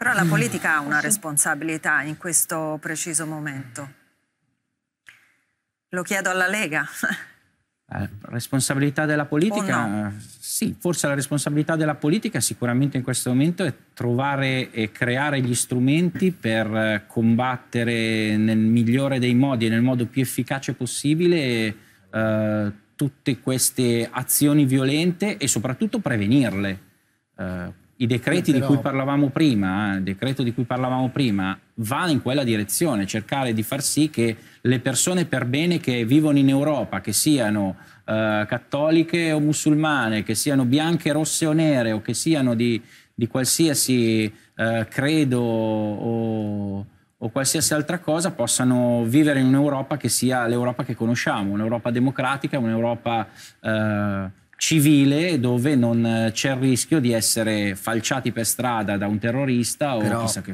Però la mm, politica ha una responsabilità in questo preciso momento. Lo chiedo alla Lega. La eh, responsabilità della politica? No? Sì, forse la responsabilità della politica sicuramente in questo momento è trovare e creare gli strumenti per eh, combattere nel migliore dei modi e nel modo più efficace possibile eh, tutte queste azioni violente e soprattutto prevenirle. Eh, i decreti eh, di cui parlavamo prima, eh, il decreto di cui parlavamo prima, va in quella direzione, cercare di far sì che le persone per bene che vivono in Europa, che siano eh, cattoliche o musulmane, che siano bianche, rosse o nere, o che siano di, di qualsiasi eh, credo o, o qualsiasi altra cosa, possano vivere in un'Europa che sia l'Europa che conosciamo, un'Europa democratica, un'Europa... Eh, civile dove non eh, c'è il rischio di essere falciati per strada da un terrorista o Però, chissà che